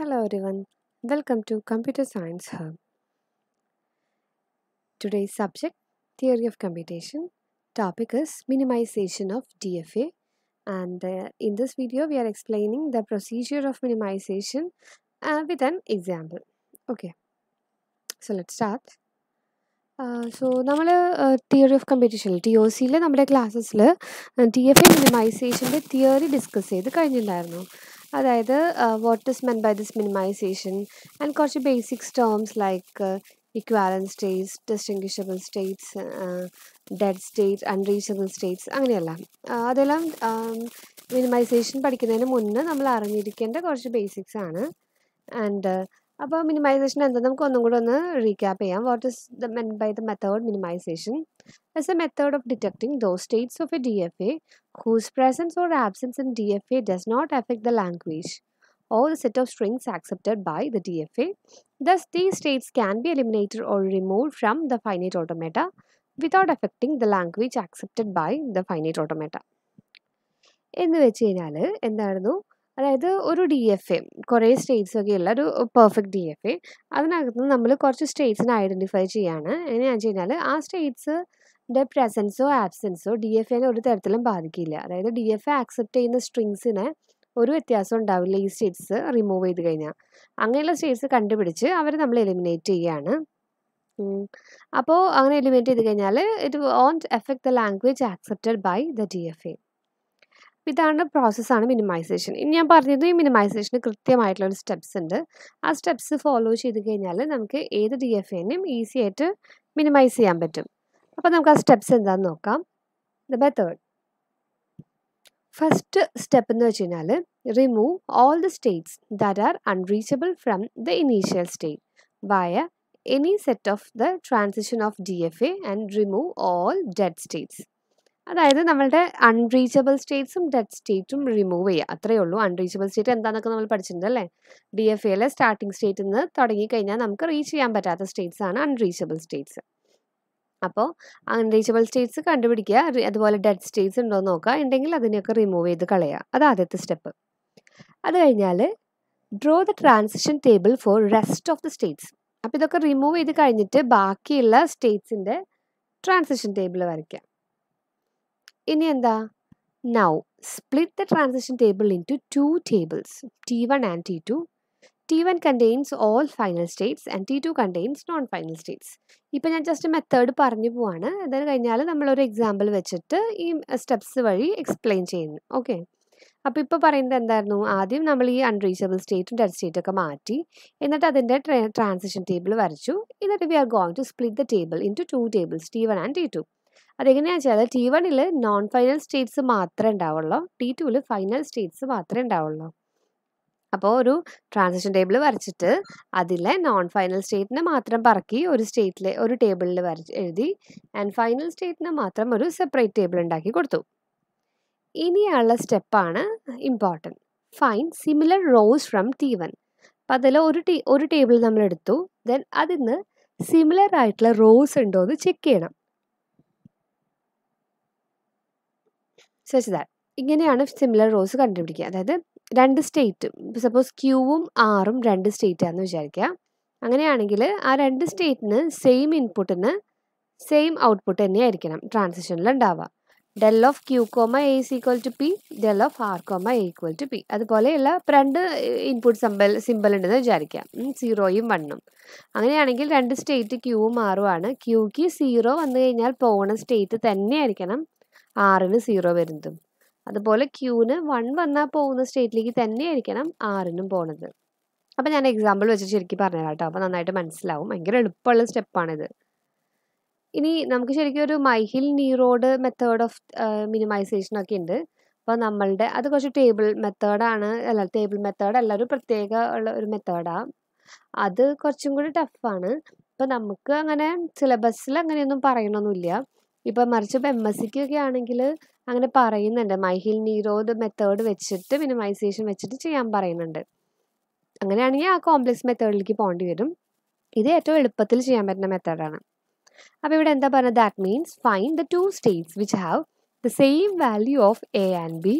Hello everyone, welcome to Computer Science Hub. Today's subject, Theory of Computation, topic is Minimization of DFA and uh, in this video we are explaining the procedure of minimization uh, with an example. Okay, so let's start. So നമ്മൾ theory of computation T O സിയിലെ നമ്മുടെ ക്ലാസ്സസിൽ ടി എഫ് എ മിനിമൈസേഷൻ്റെ theory discuss ചെയ്ത് കഴിഞ്ഞിട്ടുണ്ടായിരുന്നു അതായത് what is meant by this minimization and കുറച്ച് basics terms like equivalence states distinguishable states dead state unreachable states അങ്ങനെയെല്ലാം അതെല്ലാം മിനിമൈസേഷൻ പഠിക്കുന്നതിന് മുന്നേ നമ്മൾ അറിഞ്ഞിരിക്കേണ്ട കുറച്ച് ബേസിക്സ് ആണ് ആൻഡ് അപ്പോൾ മിനിമൈസേഷൻ എന്താ നമുക്ക് ഒന്നും കൂടെ ഒന്ന് റീക്യാപ്പ് ചെയ്യാം what is the meant by the method minimization as a method of detecting those states of a D F A whose presence or absence in D F A does not affect the language or the set of strings accepted by the D F A thus the states can be eliminated or remove from the finite automata without affecting the language accepted by the finite automata എന്ന് വെച്ച് കഴിഞ്ഞാൽ എന്തായിരുന്നു അതായത് ഒരു D F A കുറേ states ഒക്കെ ഉള്ള ഒരു പെർഫെക്റ്റ് ഡി എഫ് എ അതിനകത്ത് നമ്മൾ കുറച്ച് സ്റ്റേറ്റ്സിനെ ഐഡൻറ്റിഫൈ ചെയ്യാണ് എങ്ങനെയാണെന്ന് വെച്ച് കഴിഞ്ഞാൽ ആ സ്റ്റേറ്റ്സ് ൻ്റെ പ്രസൻസോ ആബ്സെൻസോ ഡി എഫ് എനെ ഒരു തരത്തിലും ബാധിക്കില്ല അതായത് ഡി എഫ് എ ആക്സെപ്റ്റ് ചെയ്യുന്ന സ്ട്രിങ്സിനെ ഒരു വ്യത്യാസം ഉണ്ടാവില്ല ഈ സ്റ്റേറ്റ്സ് റിമൂവ് ചെയ്ത് കഴിഞ്ഞാൽ അങ്ങനെയുള്ള സ്റ്റേറ്റ്സ് കണ്ടുപിടിച്ച് അവരെ നമ്മൾ എലിമിനേറ്റ് ചെയ്യുകയാണ് അപ്പോൾ അങ്ങനെ എലിമിനേറ്റ് ചെയ്ത് കഴിഞ്ഞാൽ it won't effect the language accepted by the D F A അപ്പോൾ ഇതാണ് പ്രോസസ്സാണ് മിനിമൈസേഷൻ ഇനി ഞാൻ പറഞ്ഞത് ഈ മിനിമൈസേഷന് കൃത്യമായിട്ടുള്ള ഒരു സ്റ്റെപ്സ് ഉണ്ട് ആ സ്റ്റെപ്സ് ഫോളോ ചെയ്ത് കഴിഞ്ഞാൽ നമുക്ക് ഏത് ഡി എഫ് എനും ഈസി ആയിട്ട് മിനിമൈസ് ചെയ്യാൻ പറ്റും അപ്പോൾ നമുക്ക് ആ സ്റ്റെപ്സ് എന്താണെന്ന് നോക്കാം ദ മെത്തേഡ് ഫസ്റ്റ് സ്റ്റെപ്പ് എന്ന് വെച്ച് കഴിഞ്ഞാൽ remove all the states that are unreachable from the initial state via any set of the transition of D F A and remove all dead states അതായത് നമ്മളുടെ unreachable സ്റ്റേറ്റ്സും dead സ്റ്റേറ്റും remove ചെയ്യുക അത്രയേ ഉള്ളൂ അൺറീച്ചബിൾ സ്റ്റേറ്റ് എന്താണെന്നൊക്കെ നമ്മൾ പഠിച്ചിട്ടുണ്ട് അല്ലേ ഡി എഫ് എയിലെ സ്റ്റാർട്ടിംഗ് സ്റ്റേറ്റ് നിന്ന് തുടങ്ങിക്കഴിഞ്ഞാൽ നമുക്ക് റീച്ച് ചെയ്യാൻ പറ്റാത്ത സ്റ്റേറ്റ്സ് ആണ് അൺറീച്ചബിൾ സ്റ്റേറ്റ്സ് അപ്പോൾ അൺറീച്ചബിൾ സ്റ്റേറ്റ്സ് കണ്ടുപിടിക്കുക അതുപോലെ ഡെഡ് സ്റ്റേറ്റ്സ് ഉണ്ടോ എന്ന് നോക്കുക ഉണ്ടെങ്കിൽ അതിനെയൊക്കെ റിമൂവ് ചെയ്ത് കളയുക അത് ആദ്യത്തെ സ്റ്റെപ്പ് അത് കഴിഞ്ഞാൽ draw the transition table for rest of the states അപ്പോൾ ഇതൊക്കെ റിമൂവ് ചെയ്ത് കഴിഞ്ഞിട്ട് ബാക്കിയുള്ള സ്റ്റേറ്റ്സിൻ്റെ ട്രാൻസിഷൻ ടേബിൾ വരയ്ക്കുക ഇനി എന്താ now split the transition table into two tables T one and T two T one contains all final states and T two contains non final states ഇപ്പം ഞാൻ ജസ്റ്റ് മെത്തേഡ് പറഞ്ഞു പോവാണ് അത് കഴിഞ്ഞാൽ നമ്മളൊരു എക്സാമ്പിൾ വെച്ചിട്ട് ഈ സ്റ്റെപ്സ് വഴി എക്സ്പ്ലെയിൻ ചെയ്യുന്നു ഓക്കെ അപ്പോൾ ഇപ്പോൾ പറയുന്നത് എന്തായിരുന്നു ആദ്യം നമ്മൾ ഈ അൺറീച്ചബിൾ സ്റ്റേറ്റും ഡെഡ് സ്റ്റേറ്റും ഒക്കെ മാറ്റി എന്നിട്ട് അതിൻ്റെ ട്രാൻസിഷൻ ടേബിൾ വരച്ചു എന്നിട്ട് we are going to split the table into two tables T one and T two അതെങ്ങനെയാണെന്ന് വെച്ചാൽ ടി വണ്ണിൽ നോൺ ഫൈനൽ സ്റ്റേറ്റ്സ് മാത്രമേ ഉണ്ടാവുള്ളൂ ടി ടുവിൽ ഫൈനൽ സ്റ്റേറ്റ്സ് മാത്രമേ ഉണ്ടാവുള്ളൂ അപ്പോൾ ഒരു ട്രാൻസിഷൻ ടേബിൾ വരച്ചിട്ട് അതിലെ നോൺ ഫൈനൽ സ്റ്റേറ്റിനെ മാത്രം പറക്കി ഒരു സ്റ്റേറ്റിലെ ഒരു ടേബിളിൽ വരച്ച് എഴുതി ആൻഡ് ഫൈനൽ സ്റ്റേറ്റിനെ മാത്രം ഒരു സെപ്പറേറ്റ് ടേബിൾ ഉണ്ടാക്കി കൊടുത്തു ഇനിയുള്ള സ്റ്റെപ്പാണ് important find similar rows from T one അപ്പം അതിൽ ഒരു ടീ ഒരു ടേബിൾ നമ്മൾ എടുത്തു ദെൻ അതിൽ നിന്ന് സിമിലർ ആയിട്ടുള്ള റോസ് ഉണ്ടോ എന്ന് ചെക്ക് ചെയ്യണം സച്ച് ദാറ്റ് ഇങ്ങനെയാണ് സിമിലർ റോസ് കണ്ടുപിടിക്കുക അതായത് രണ്ട് സ്റ്റേറ്റും ഇപ്പോൾ സപ്പോസ് ക്യൂവും ആറും രണ്ട് സ്റ്റേറ്റാണെന്ന് വിചാരിക്കുക അങ്ങനെയാണെങ്കിൽ ആ രണ്ട് സ്റ്റേറ്റിന് സെയിം ഇൻപുട്ടിന് സെയിം ഔട്ട്പുട്ട് തന്നെയായിരിക്കണം ട്രാൻസിഷനിൽ ഉണ്ടാവുക del of Q comma A is equal to P del of R comma A equal to P അതുപോലെയുള്ള രണ്ട് ഇൻപുട്ട് സിമ്പൽ സിമ്പിൾ ഉണ്ടെന്ന് വിചാരിക്കാം സീറോയും വണ്ണും അങ്ങനെയാണെങ്കിൽ രണ്ട് സ്റ്റേറ്റ് ക്യൂവും ആറുമാണ് ക്യൂക്ക് സീറോ വന്നു കഴിഞ്ഞാൽ പോകുന്ന സ്റ്റേറ്റ് തന്നെയായിരിക്കണം ആറിന് സീറോ വരുന്നതും അതുപോലെ ക്യൂവിന് വൺ വന്നാൽ പോകുന്ന സ്റ്റേറ്റിലേക്ക് തന്നെയായിരിക്കണം ആറിനും പോണത് അപ്പം ഞാൻ എക്സാമ്പിൾ വെച്ച് ശരിക്കും പറഞ്ഞുതരാം കേട്ടോ അപ്പം നന്നായിട്ട് മനസ്സിലാവും ഭയങ്കര എളുപ്പമുള്ള സ്റ്റെപ്പാണിത് ഇനി നമുക്ക് ശരിക്കും ഒരു Myhill Nerode method of minimization ഒക്കെ ഉണ്ട് അപ്പോൾ നമ്മളുടെ അത് കുറച്ച് ടേബിൾ മെത്തേഡാണ് അല്ല ടേബിൾ മെത്തേഡ് അല്ല ഒരു പ്രത്യേക ഉള്ള ഒരു മെത്തേഡാണ് അത് കുറച്ചും കൂടി ടഫാണ് അപ്പോൾ നമുക്ക് അങ്ങനെ സിലബസിൽ അങ്ങനെയൊന്നും പറയണമൊന്നുമില്ല ഇപ്പം മറിച്ച് ഇപ്പം എം എസ് സിക്കൊക്കെ ആണെങ്കിൽ അങ്ങനെ പറയുന്നുണ്ട് മൈഹിൽ നീരോദ് മെത്തേഡ് വെച്ചിട്ട് മിനിമൈസേഷൻ വെച്ചിട്ട് ചെയ്യാൻ പറയുന്നുണ്ട് അങ്ങനെയാണെങ്കിൽ ആ കോംപ്ലക്സ് മെത്തേഡിലേക്ക് പോകേണ്ടി വരും ഇത് ഏറ്റവും എളുപ്പത്തിൽ ചെയ്യാൻ പറ്റുന്ന മെത്തേഡാണ് അപ്പോൾ ഇവിടെ എന്താ പറയുന്നത് that means find the two states which have the same value of A and B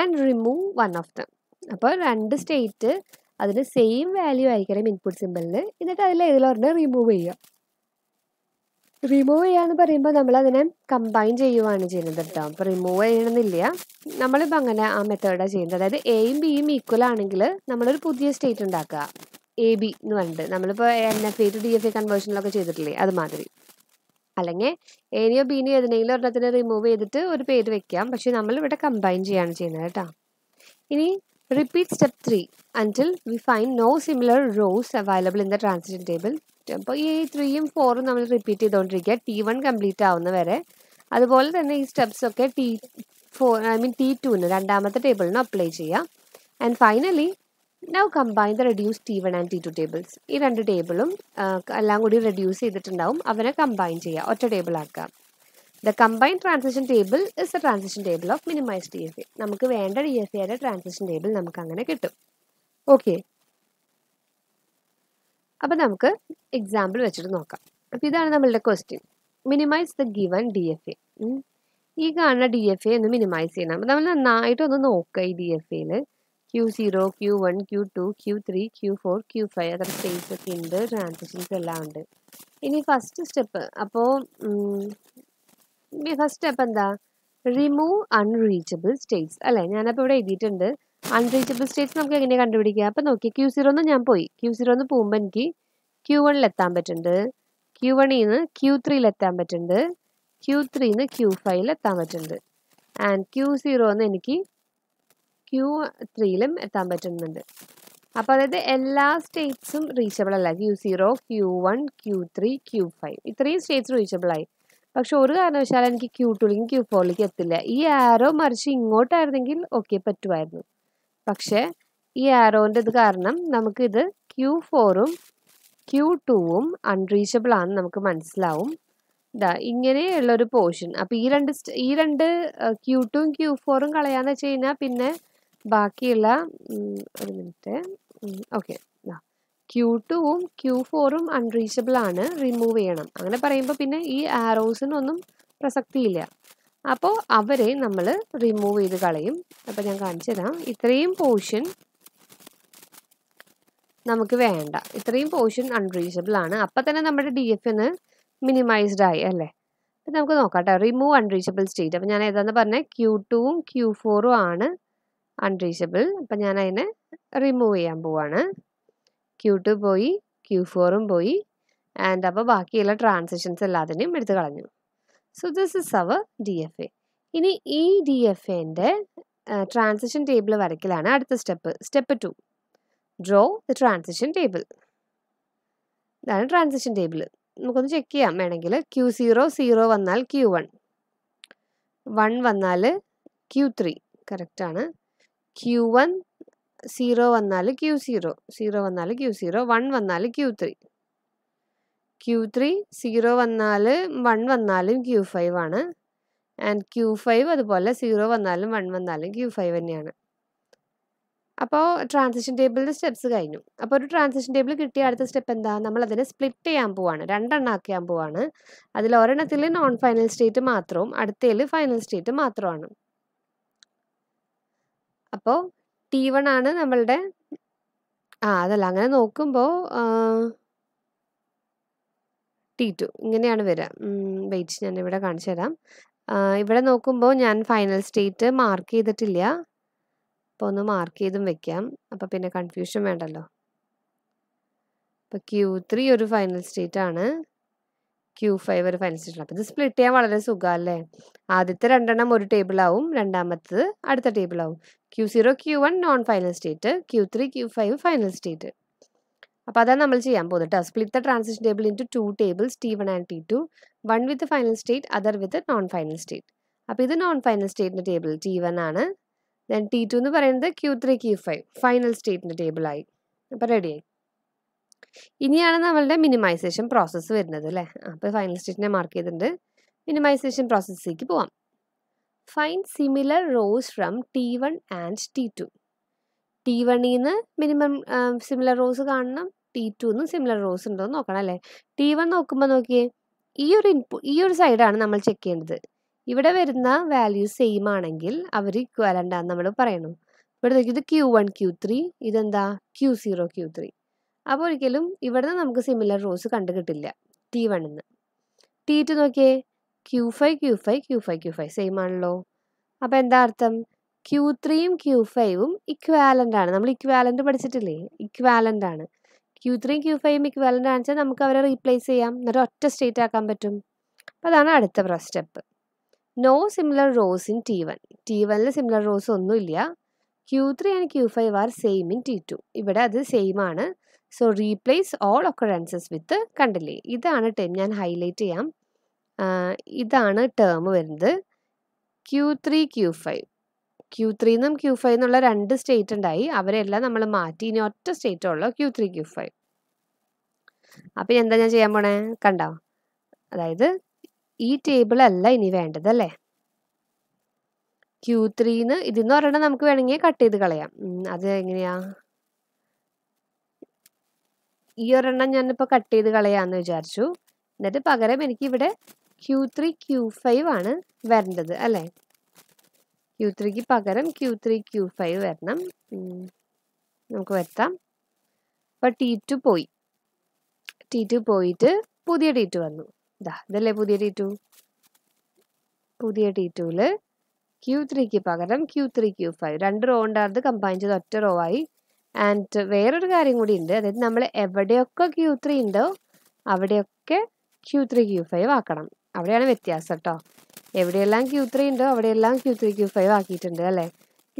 and remove one of the അപ്പോൾ രണ്ട് സ്റ്റേറ്റ് അതിന് സെയിം വാല്യൂ ആയിരിക്കണം ഇൻപുട്ട് സിമ്പിളിന് എന്നിട്ട് അതിൽ ഏതിലൊരെണ്ണം റിമൂവ് ചെയ്യുക റിമൂവ് ചെയ്യാന്ന് പറയുമ്പോൾ നമ്മൾ അതിനെ കമ്പൈൻ ചെയ്യുവാണ് ചെയ്യുന്നത് കേട്ടോ അപ്പോൾ റിമൂവ് ചെയ്യണമെന്നില്ല നമ്മളിപ്പോൾ അങ്ങനെ ആ മെത്തേഡാണ് ചെയ്യുന്നത് അതായത് എയും ബിയും ഈക്വൽ ആണെങ്കിൽ നമ്മളൊരു പുതിയ സ്റ്റേറ്റ് ഉണ്ടാക്കുക എ ബി എന്ന് പറഞ്ഞിട്ട് നമ്മളിപ്പോൾ N F A to D F A കൺവേർഷനിലൊക്കെ ചെയ്തിട്ടില്ലേ അതുമാതിരി അല്ലെങ്കിൽ എനിയോ ബീനിയോ ഏതിനെങ്കിലും ഒരെണ്ണത്തിന് റിമൂവ് ചെയ്തിട്ട് ഒരു പേര് വെക്കാം പക്ഷെ നമ്മളിവിടെ കമ്പൈൻ ചെയ്യാണ് ചെയ്യുന്നത് കേട്ടോ ഇനി repeat step three until we find no similar rows available in the transition table അപ്പോൾ ഈ ത്രീയും ഫോറും നമ്മൾ റിപ്പീറ്റ് ചെയ്തുകൊണ്ടിരിക്കുക ടി വൺ കംപ്ലീറ്റ് ആവുന്ന വരെ അതുപോലെ തന്നെ ഈ സ്റ്റെപ്സ് ഒക്കെ T four I mean T ടുവിന് രണ്ടാമത്തെ ടേബിളിന് അപ്ലൈ ചെയ്യാം and finally now combine the reduce T one and T two tables ഈ രണ്ട് ടേബിളും എല്ലാം കൂടി റെഡ്യൂസ് ചെയ്തിട്ടുണ്ടാവും അവനെ കമ്പൈൻ ചെയ്യുക ഒറ്റ ടേബിൾ ആക്കുക the combined transition table is the transition table of minimize D F A നമുക്ക് വേണ്ട ഡി എസ് എയുടെ ട്രാൻസിഷൻ ടേബിൾ നമുക്ക് അങ്ങനെ കിട്ടും ഓക്കെ അപ്പോൾ നമുക്ക് എക്സാമ്പിൾ വെച്ചിട്ട് നോക്കാം അപ്പോൾ ഇതാണ് നമ്മളുടെ question minimize the given D F A ഈ കാണുന്ന ഡി എഫ് എ ഒന്ന് മിനിമൈസ് ചെയ്യണം അപ്പോൾ നമ്മൾ നന്നായിട്ടൊന്ന് ഒന്ന് നോക്കുക ഈ ഡി എഫ് എയിൽ Q zero Q one Q two Q three Q four Q five അത്ര സ്പേസ് ഒക്കെ ഉണ്ട് ട്രാൻസാക്ഷൻസ് എല്ലാം ഉണ്ട് ഇനി ഫസ്റ്റ് സ്റ്റെപ്പ് അപ്പോൾ ഫസ്റ്റ് സ്റ്റെപ്പ് എന്താ റിമൂവ് അൺറീച്ചബിൾ സ്റ്റേറ്റ്സ് അല്ലേ ഞാനപ്പോൾ ഇവിടെ എഴുതിയിട്ടുണ്ട് അൺറീച്ചബിൾ സ്റ്റേറ്റ്സ് നമുക്ക് എങ്ങനെ കണ്ടുപിടിക്കുക അപ്പം നോക്കി ക്യൂ സീറോ ഒന്ന് ഞാൻ പോയി ക്യൂ സീറോ ഒന്ന് പോകുമ്പോൾ എനിക്ക് ക്യൂ വണ്ണിലെത്താൻ പറ്റുന്നുണ്ട് ക്യൂ വണ്ണിൽ നിന്ന് ക്യൂ ത്രീയിലെത്താൻ പറ്റുന്നുണ്ട് ക്യൂ ത്രീന്ന് ക്യൂ ഫൈവിൽ എത്താൻ പറ്റുന്നുണ്ട് ആൻഡ് ക്യൂ സീറോ സീറോന്ന് എനിക്ക് ക്യൂ ത്രീയിലും എത്താൻ പറ്റുന്നുണ്ട് അപ്പോൾ അതായത് എല്ലാ സ്റ്റേറ്റ്സും റീച്ചബിൾ അല്ല Q zero Q one Q three Q five ഇത്രയും സ്റ്റേറ്റ്സ് റീച്ചബിളായി പക്ഷെ ഒരു കാരണവശാലും എനിക്ക് ക്യൂ ടൂലേക്കും ക്യൂ ഫോറിലേക്ക് എത്തില്ല ഈ ആരോ മറിച്ച് ഇങ്ങോട്ടായിരുന്നെങ്കിൽ ഓക്കെ പറ്റുമായിരുന്നു പക്ഷേ ഈ ആരോൻ്റെ ഇത് കാരണം നമുക്കിത് ക്യൂ ഫോറും ക്യൂ ടുവും അൺറീച്ചബിൾ ആണെന്ന് നമുക്ക് മനസ്സിലാവും ഇതാ ഒരു പോർഷൻ അപ്പോൾ ഈ രണ്ട് ഈ രണ്ട് ക്യൂ ടുവും ക്യൂ ഫോറും കളയാന്ന് വെച്ച് കഴിഞ്ഞാൽ പിന്നെ ബാക്കിയുള്ള ഒരു മിനിറ്റ് ഓക്കെ ക്യൂ ടുവും ക്യൂ ഫോറും അൺറീച്ചബിൾ ആണ് റിമൂവ് ചെയ്യണം അങ്ങനെ പറയുമ്പോൾ പിന്നെ ഈ ആരോസിനൊന്നും പ്രസക്തിയില്ല അപ്പോൾ അവരെ നമ്മൾ റിമൂവ് ചെയ്ത് കളയും അപ്പോൾ ഞാൻ കാണിച്ചു തരാം ഇത്രയും പോർഷൻ നമുക്ക് വേണ്ട ഇത്രയും പോർഷൻ അൺറീച്ചബിൾ ആണ് അപ്പം തന്നെ നമ്മുടെ ഡി ഒന്ന് മിനിമൈസ്ഡ് ആയി അല്ലേ അപ്പം നമുക്ക് നോക്കാം കേട്ടോ റിമൂവ് അൺറീച്ചബിൾ സ്റ്റേറ്റ് അപ്പം ഞാൻ ഏതാന്ന് പറഞ്ഞാൽ ക്യൂ ടുവും ക്യൂ ഫോറും ആണ് അൺറീച്ചബിൾ അപ്പം ഞാൻ അതിനെ റിമൂവ് ചെയ്യാൻ പോവാണ് ക്യൂ ടു പോയി ക്യൂ ഫോറും പോയി ആൻഡ് അപ്പോൾ ബാക്കിയുള്ള ട്രാൻസിഷൻസ് എല്ലാത്തിനെയും എടുത്ത് കളഞ്ഞു so this is our D F A ഇനി ഈ ഡി എഫ് എൻ്റെ ട്രാൻസിഷൻ ടേബിൾ വരയ്ക്കലാണ് അടുത്ത step step two draw the transition table ഇതാണ് ട്രാൻസിഷൻ ടേബിൾ നമുക്കൊന്ന് ചെക്ക് ചെയ്യാം വേണമെങ്കിൽ ക്യൂ സീറോ സീറോ വന്നാൽ ക്യൂ വൺ വൺ വന്നാൽ ക്യൂ ത്രീ കറക്റ്റാണ് ക്യൂ വൺ സീറോ വന്നാൽ ക്യൂ സീറോ സീറോ വന്നാൽ ക്യൂ സീറോ വൺ വന്നാൽ Q three Q three zero വന്നാൽ വൺ വന്നാലും ക്യു ഫൈവ് ആണ് ആൻഡ് ക്യു ഫൈവ് അതുപോലെ സീറോ വന്നാലും വൺ വന്നാലും ക്യു ഫൈവ് തന്നെയാണ് അപ്പോൾ ട്രാൻസിഷൻ ടേബിളിൻ്റെ സ്റ്റെപ്സ് കഴിഞ്ഞു അപ്പോൾ ഒരു ട്രാൻസിഷൻ ടേബിൾ കിട്ടിയ അടുത്ത സ്റ്റെപ്പ് എന്താ നമ്മൾ അതിനെ സ്പ്ലിറ്റ് ചെയ്യാൻ പോവാണ് രണ്ടെണ്ണം പോവാണ് അതിൽ ഒരെണ്ണത്തിൽ നോൺ ഫൈനൽ സ്റ്റേറ്റ് മാത്രവും അടുത്തതിൽ ഫൈനൽ സ്റ്റേറ്റ് മാത്രമാണ് അപ്പോൾ ടി വൺ ആണ് നമ്മളുടെ ആ അതല്ല അങ്ങനെ നോക്കുമ്പോൾ തേർട്ടി ടു ഇങ്ങനെയാണ് വരിക വെയിറ്റ് ഞാൻ ഇവിടെ കാണിച്ചു തരാം ഇവിടെ നോക്കുമ്പോൾ ഞാൻ ഫൈനൽ സ്റ്റേറ്റ് മാർക്ക് ചെയ്തിട്ടില്ല അപ്പോൾ ഒന്ന് മാർക്ക് ചെയ്തും വെക്കാം അപ്പോൾ പിന്നെ കൺഫ്യൂഷൻ വേണ്ടല്ലോ അപ്പോൾ ക്യു ത്രീ ഒരു ഫൈനൽ സ്റ്റേറ്റ് ആണ് ക്യൂ ഫൈവ് ഒരു ഫൈനൽ സ്റ്റേറ്റ് ആണ് അപ്പോൾ ഇത് സ്പ്ലിറ്റ് ചെയ്യാൻ വളരെ സുഖമല്ലേ ആദ്യത്തെ രണ്ടെണ്ണം ഒരു ടേബിളാവും രണ്ടാമത്തത് അടുത്ത ടേബിളാവും Q zero Q one non final state Q three Q five final state അപ്പോൾ അതാണ് നമ്മൾ ചെയ്യാൻ പോകുന്നത് കേട്ടോ split the transition table into two tables T one and T two one with final state other with non final state അപ്പോൾ ഇത് non final സ്റ്റേറ്റിൻ്റെ table T one ആണ് ദെൻ ടി ടു എന്ന് പറയുന്നത് Q three Q five final സ്റ്റേറ്റിൻ്റെ ടേബിളായി അപ്പോൾ റെഡിയായി ഇനിയാണ് നമ്മളുടെ മിനിമൈസേഷൻ പ്രോസസ്സ് വരുന്നത് അല്ലേ അപ്പോൾ ഫൈനൽ സ്റ്റേറ്റിനെ മാർക്ക് ചെയ്തിട്ടുണ്ട് മിനിമൈസേഷൻ പ്രോസസ്സിലേക്ക് പോവാം find similar rows from T one and T two T വണ്ണിൽ നിന്ന് മിനിമം സിമിലർ റോസ് കാണണം ടി നിന്ന് സിമിലർ റോസ് ഉണ്ടോ എന്ന് നോക്കണം അല്ലേ ടി വൺ നോക്കുമ്പോൾ നോക്കിയേ ഈ ഒരു ഇൻപു ഈ ഒരു സൈഡാണ് നമ്മൾ ചെക്ക് ചെയ്യേണ്ടത് ഇവിടെ വരുന്ന വാല്യൂസ് സെയിം ആണെങ്കിൽ അവർ ഇക്വാലൻ്റാന്ന് നമ്മൾ പറയണം ഇവിടെ നോക്കിയത് ഇത് ക്യൂ വൺ ക്യൂ ത്രീ ഇതെന്താ ക്യൂ സീറോ ക്യൂ ത്രീ അപ്പോൾ ഒരിക്കലും നിന്ന് നമുക്ക് സിമിലർ റോസ് കണ്ടു കിട്ടില്ല ടി നിന്ന് ടി ടു നോക്കിയേ Q five Q five Q five Q five same ആണല്ലോ അപ്പോൾ എന്താ അർത്ഥം ക്യൂ ത്രീയും ക്യൂ ഫൈവും ഇക്വാലൻ്റ് ആണ് നമ്മൾ ഇക്വാലൻ്റ് പഠിച്ചിട്ടില്ലേ ഇക്വാലൻ്റ് ആണ് ക്യൂ ത്രീയും ക്യൂ ഫൈവും ഇക്വാലൻ്റ് ആണെന്ന് വെച്ചാൽ നമുക്ക് അവരെ റീപ്ലേസ് ചെയ്യാം എന്നിട്ട് ഒറ്റ സ്റ്റേറ്റ് ആക്കാൻ പറ്റും അപ്പം അതാണ് അടുത്ത step no similar rows in T one T വണ്ണിൽ സിമിലർ റോസ് ഒന്നുമില്ല Q three and Q five are same in T two ഇവിടെ അത് സെയിം ആണ് so replace all occurrences with കണ്ടില്ലേ ഇതാണ് ടേം ഞാൻ ഹൈലൈറ്റ് ചെയ്യാം ഇതാണ് ടേം വരുന്നത് Q three Q five Q three നിന്നും ക്യൂ ഫൈവ് എന്നുള്ള രണ്ട് സ്റ്റേറ്റ് ഉണ്ടായി അവരെല്ലാം നമ്മൾ മാറ്റി ഇനി ഒറ്റ സ്റ്റേറ്റ് ഉള്ളൂ ക്യൂ ത്രീ ക്യൂ ഫൈവ് അപ്പം എന്താ ഞാൻ ചെയ്യാൻ പോണേ കണ്ടോ അതായത് ഈ ടേബിൾ അല്ല ഇനി വേണ്ടത് അല്ലേ ക്യൂ ത്രീന്ന് ഇതെന്ന് ഒരെണ്ണം നമുക്ക് വേണമെങ്കിൽ കട്ട് ചെയ്ത് കളയാം അത് എങ്ങനെയാ ഈ ഒരെണ്ണം ഞാനിപ്പോൾ കട്ട് ചെയ്ത് കളയാമെന്ന് വിചാരിച്ചു എന്നിട്ട് പകരം എനിക്ക് ഇവിടെ ക്യൂ ത്രീ ക്യൂ ഫൈവ് ആണ് വരേണ്ടത് അല്ലേ ക്യൂ ത്രീക്ക് പകരം ക്യൂ ത്രീ ക്യൂ ഫൈവ് വരണം നമുക്ക് വരുത്താം അപ്പം ടി ടു പോയി ടി ടു പോയിട്ട് പുതിയ ടി ടു വന്നു ഇതാ ഇതല്ലേ പുതിയ ടി ടു പുതിയ ടി ടുവിൽ ക്യൂ ത്രീക്ക് പകരം ക്യൂ ത്രീ ക്യൂ ഫൈവ് രണ്ട് റോ ഉണ്ടായിരുന്നത് കമ്പൈൻ ചെയ്ത് ഒറ്റ റോ ആയി ആൻഡ് വേറൊരു കാര്യം കൂടി ഉണ്ട് അതായത് നമ്മൾ എവിടെയൊക്കെ ക്യൂ ത്രീ ഉണ്ടോ അവിടെയൊക്കെ ക്യൂ ത്രീ ക്യൂ ഫൈവ് ആക്കണം അവിടെയാണ് വ്യത്യാസം കേട്ടോ എവിടെയെല്ലാം ക്യൂ ത്രീ ഉണ്ടോ അവിടെയെല്ലാം ക്യൂ ത്രീ ക്യൂ ഫൈവ് ആക്കിയിട്ടുണ്ട് അല്ലേ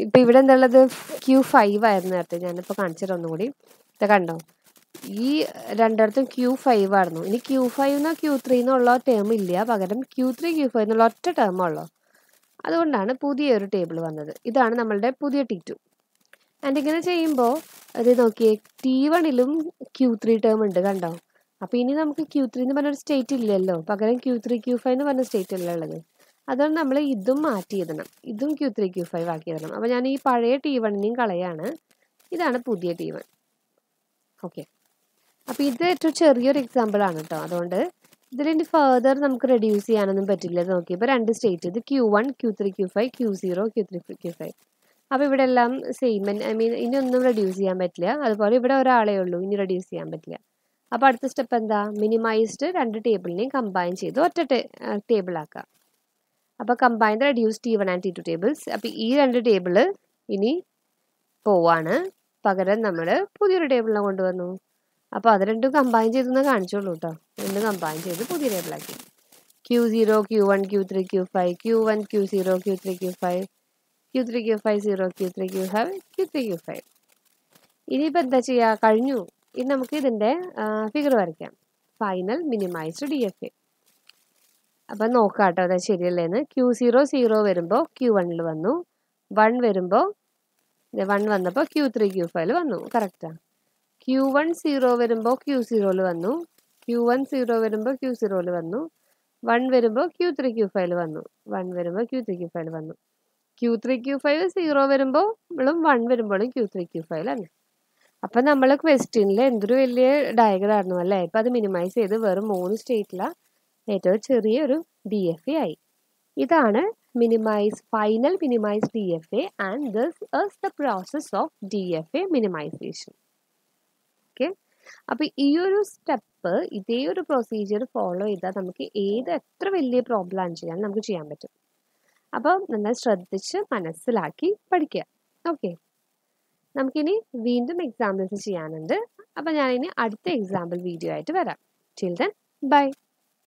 ഇപ്പം ഇവിടെ എന്താണുള്ളത് ക്യൂ ഫൈവ് ആയിരുന്നു നേരത്തെ ഞാനിപ്പോൾ കാണിച്ചിട്ട് ഒന്നുകൂടി ഇത് കണ്ടോ ഈ രണ്ടിടത്തും ക്യൂ ഫൈവ് ആയിരുന്നു ഇനി ക്യൂ ഫൈവ് എന്നോ ക്യൂ ത്രീ എന്നുള്ള ടേം ഇല്ല പകരം ക്യൂ ത്രീ ക്യൂ ഫൈവ് എന്നുള്ള ഒറ്റ ടേം ഉള്ളൂ അതുകൊണ്ടാണ് പുതിയൊരു ടേബിൾ വന്നത് ഇതാണ് നമ്മളുടെ പുതിയ ടി ടു ആൻഡ് ഇങ്ങനെ ചെയ്യുമ്പോൾ അത് നോക്കിയേ ടി വണിലും ക്യൂ ത്രീ ടേം ഉണ്ട് കണ്ടോ അപ്പോൾ ഇനി നമുക്ക് ക്യൂ ത്രീ എന്ന് പറഞ്ഞൊരു സ്റ്റേറ്റ് ഇല്ലല്ലോ പകരം ക്യൂ ത്രീ ക്യൂ ഫൈവ് എന്ന് പറഞ്ഞ സ്റ്റേറ്റ് അല്ല ഉള്ളത് അതുകൊണ്ട് നമ്മൾ ഇതും മാറ്റി ഇടണം ഇതും ക്യൂ ത്രീ ക്യൂ ഫൈവ് ആക്കി ഇടണം അപ്പോൾ ഞാൻ ഈ പഴയ ടി വണ്ണിനെയും കളയാണ് ഇതാണ് പുതിയ ടി വൺ ഓക്കെ അപ്പോൾ ഇത് ഏറ്റവും ചെറിയൊരു എക്സാമ്പിൾ ആണ് കേട്ടോ അതുകൊണ്ട് ഇതിലിനി ഫർദർ നമുക്ക് റെഡ്യൂസ് ചെയ്യാനൊന്നും പറ്റില്ല നോക്കി ഇപ്പോൾ രണ്ട് സ്റ്റേറ്റ് ഇത് Q one Q three Q five Q zero Q three Q five അപ്പോൾ ഇവിടെ എല്ലാം സെയിം ഐ മീൻ ഇനി ഒന്നും റെഡ്യൂസ് ചെയ്യാൻ പറ്റില്ല അതുപോലെ ഇവിടെ ഒരാളേ ഉള്ളൂ ഇനി റെഡ്യൂസ് ചെയ്യാൻ പറ്റില്ല അപ്പോൾ അടുത്ത സ്റ്റെപ്പ് എന്താ മിനിമൈസ്ഡ് രണ്ട് ടേബിളിനെയും കമ്പൈൻ ചെയ്ത് ഒറ്റ ടേബിളാക്കാം അപ്പോൾ combine the reduce T one and T two tables അപ്പോൾ ഈ രണ്ട് ടേബിള് ഇനി പോവാണ് പകരം നമ്മൾ പുതിയൊരു ടേബിളിനെ കൊണ്ടുവന്നു അപ്പോൾ അത് രണ്ടും കമ്പൈൻ ചെയ്തെന്ന് കാണിച്ചോളൂ കേട്ടോ രണ്ടും കമ്പൈൻ ചെയ്ത് പുതിയ ടേബിളാക്കി Q zero Q one Q three Q five Q one Q zero Q three Q five Q three Q five zero Q three Q five Q three Q five ഇനിയിപ്പോൾ എന്താ ചെയ്യുക കഴിഞ്ഞു ഇനി നമുക്ക് ഇതിൻ്റെ ഫിഗർ വരയ്ക്കാം final minimized D F A അപ്പം നോക്കാം കേട്ടോ അത് ശരിയല്ലേന്ന് ക്യൂ സീറോ സീറോ വരുമ്പോൾ ക്യൂ വണ്ണിൽ വന്നു വൺ വരുമ്പോൾ വൺ വന്നപ്പോൾ ക്യൂ ത്രീ ക്യൂ ഫൈവ് വന്നു കറക്റ്റാണ് ക്യൂ വൺ സീറോ വരുമ്പോൾ ക്യൂ സീറോയിൽ വന്നു ക്യൂ വൺ സീറോ വരുമ്പോൾ ക്യൂ സീറോയിൽ വന്നു വൺ വരുമ്പോൾ ക്യൂ ത്രീ ക്യൂ ഫൈവ് വന്നു വൺ വരുമ്പോൾ ക്യൂ ത്രീ ക്യൂ ഫൈവ് വന്നു Q three Q five zero വരുമ്പോൾ ഇവളും വൺ വരുമ്പോഴും ക്യൂ ത്രീ ക്യൂ ഫൈവ് ആണ് അപ്പം നമ്മൾ ക്വസ്റ്റ്യനിൽ എന്തൊരു വലിയ ഡയഗ്രാമായിരുന്നു അല്ലേ ഇപ്പം അത് മിനിമൈസ് ചെയ്ത് വെറും മൂന്ന് സ്റ്റേറ്റിലാണ് ഏറ്റവും ചെറിയൊരു ഡി എഫ് എ ആയി ഇതാണ് minimize final minimize D F A and this is the process of D F A minimization okay അപ്പോൾ ഈ ഒരു സ്റ്റെപ്പ് ഇതേ ഒരു പ്രൊസീജിയർ ഫോളോ ചെയ്താൽ നമുക്ക് ഏത് എത്ര വലിയ പ്രോബ്ലം ചെയ്യാൻ നമുക്ക് ചെയ്യാൻ പറ്റും അപ്പോൾ നമ്മൾ ശ്രദ്ധിച്ച് മനസ്സിലാക്കി പഠിക്കുക ഓക്കെ നമുക്കിനി വീണ്ടും എക്സാമ്പിൾസ് ചെയ്യാനുണ്ട് അപ്പോൾ ഞാനിനി അടുത്ത എക്സാമ്പിൾ വീഡിയോ ആയിട്ട് വരാം ചിൽഡ്രൻ ബൈ